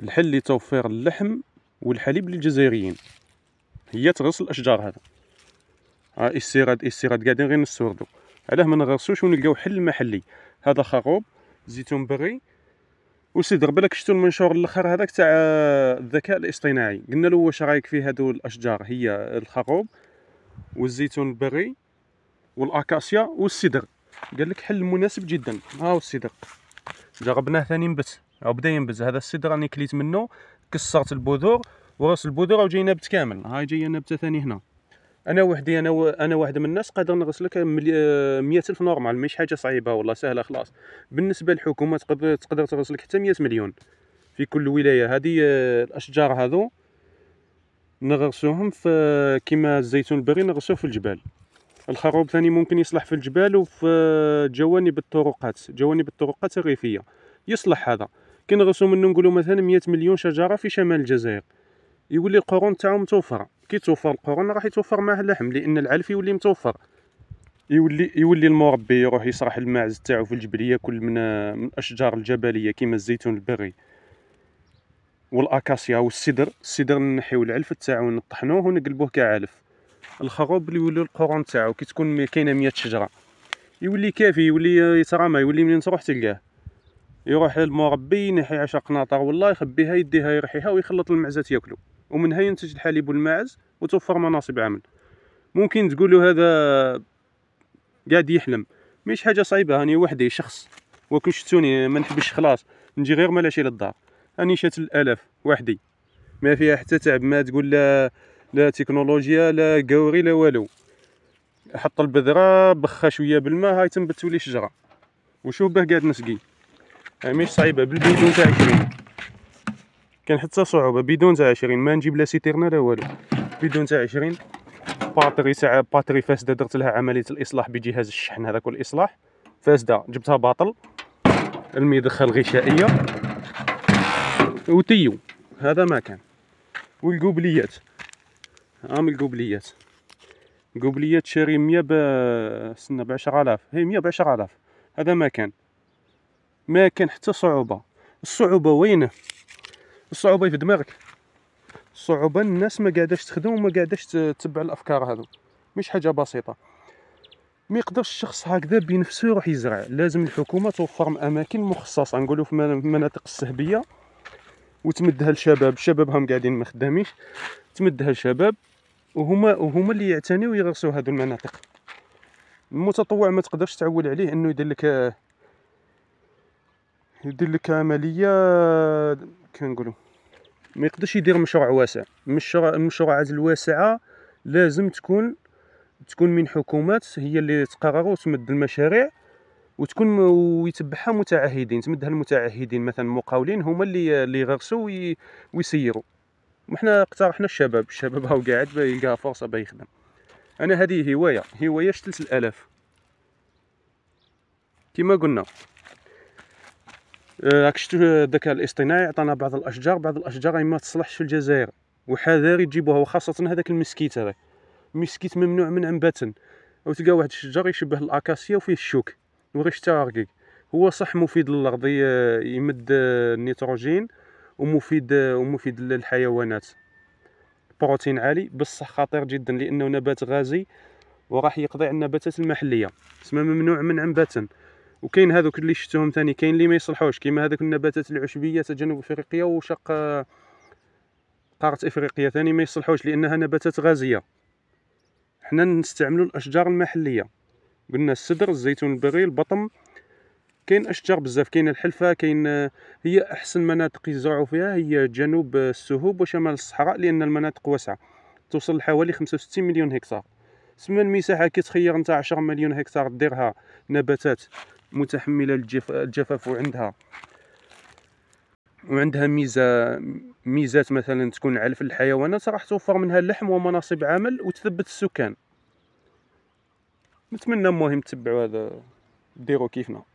الحل لتوفير اللحم والحليب للجزائريين هي تغسل الاشجار هذا ها استيراد استيراد قاعدين غير نستوردو علاه ما نغرسوش ونلقاو حل محلي هذا خروب زيتون بري وسيدي بالك شفتو المنشور الاخر هذاك تاع الذكاء الاصطناعي قلنا له واش رايك في هادو الاشجار هي الخروب والزيتون البري والاكاسيا والسدر قال لك حل مناسب جدا ها السدر جربناه ثاني نبت او بدا ينبز هذا السدر راني كليت منه كسرت البذور وراس البذور راه جاي نبت كامل هاي جايه نبته ثاني هنا انا وحدي انا و... انا واحد من الناس قادر نغسلك الف نورمال ماشي حاجه صعيبه والله سهله خلاص بالنسبه للحكومه تقدر تقدر تغسلك حتى 100 مليون في كل ولايه هذه آه، الاشجار هذو نغرسوهم في آه، كيما الزيتون البري نغرسوه في الجبال الخروب ثاني ممكن يصلح في الجبال وفي آه، جوانب الطرقات جوانب الطرقات الريفيه يصلح هذا كي نغرسو منو نقولو مثلا مية مليون شجره في شمال الجزائر يولي القرون تاعو متوفره كي توفر القرون راح يتوفر معاه اللحم لان العلف يولي متوفر يولي يولي المربي يروح يسرح الماعز تاعو في الجبل ياكل من من الاشجار الجبليه كيما الزيتون البري والاكاسيا والسدر السدر نحيو العلف تاعو نطحنوه ونقلبوه كعلف الخروب اللي يولي القرون تاعو كي تكون كاينه 100 شجره يولي كافي يولي يترامى يولي منين تروح تلقاه يروح المربي ينحي عشا قناطر والله يخبيها يديها يرحيها ويخلط المعزات ياكلو ومنها ينتج الحليب والماعز وتوفر مناصب عمل ممكن تقولوا هذا قاعد يحلم مش حاجه صعيبه هاني وحدي شخص وكون شفتوني ما نحبش خلاص نجي غير ملاشي للدار هاني شات الالاف وحدي ما فيها حتى تعب ما تقول لا لا تكنولوجيا لا قوري لا والو حط البذره بخا شويه بالماء هاي تنبت تولي شجره وشوف به قاعد نسقي ها مش صعيبه بالبيدون تاع عشرين كان حتى صعوبه بيدون تاع عشرين ما نجيب لا سيتيرنا لا والو بيدون تاع عشرين باتري ساعه باتري فاسده درت لها عمليه الاصلاح بجهاز الشحن هذاك الاصلاح فاسده جبتها باطل المدخل غشائيه وتيو هذا ما كان والقوبليات هام آه، القوبليات قوبليات شاري مية ب سنة بعشرة آلاف هي مية بعشرة آلاف هذا ما كان ما كان حتى صعوبه الصعوبه وينه الصعوبه في دماغك الصعوبه الناس ما قاعداش تخدم وما قاعداش تتبع الافكار هذو مش حاجه بسيطه ما يقدرش الشخص هكذا بنفسه يروح يزرع لازم الحكومه توفر اماكن مخصصه نقولوا في المناطق السهبيه وتمدها للشباب الشباب هم قاعدين ما تمدها للشباب وهما وهما اللي يعتنيو ويغرسوا هذو المناطق المتطوع ما تقدرش تعول عليه انه يدير لك يدير لك عمليه كنقولوا ما يقدرش يدير مشروع واسع مشروع المشروعات الواسعه لازم تكون تكون من حكومات هي اللي تقرر وتمد المشاريع وتكون ويتبعها متعهدين تمدها المتعهدين مثلا مقاولين هما اللي اللي يغرسوا وي... ويسيروا وحنا اقترحنا الشباب الشباب هاو قاعد يلقاها فرصه باه يخدم انا هذه هوايه هوايه شتلت الالاف كما قلنا راك شفت الذكاء الاصطناعي عطانا بعض الاشجار بعض الاشجار ما تصلحش في الجزائر وحذاري تجيبوها وخاصه هذاك المسكيت هذاك المسكيت ممنوع من انباتا او تلقى واحد الشجر يشبه الاكاسيا وفيه الشوك وريش شتا رقيق هو صح مفيد للارض يمد النيتروجين ومفيد ومفيد للحيوانات بروتين عالي بصح خطير جدا لانه نبات غازي وراح يقضي على النباتات المحليه تسمى ممنوع من انباتا وكاين هذوك اللي شفتهم ثاني كاين اللي ما يصلحوش كيما هذوك النباتات العشبيه تاع جنوب افريقيا وشق قاره افريقيا ثاني ما يصلحوش لانها نباتات غازيه حنا نستعملوا الاشجار المحليه قلنا السدر الزيتون البري البطم كاين اشجار بزاف كاين الحلفه كاين هي احسن مناطق يزرعوا فيها هي جنوب السهوب وشمال الصحراء لان المناطق واسعه توصل لحوالي 65 مليون هكتار سما المساحه كي تخير نتا 10 مليون هكتار ديرها نباتات متحمله الجفاف وعندها وعندها ميزه ميزات مثلا تكون علف الحيوانات راح توفر منها اللحم ومناصب عمل وتثبت السكان نتمنى المهم تتبعوا هذا ديروا كيفنا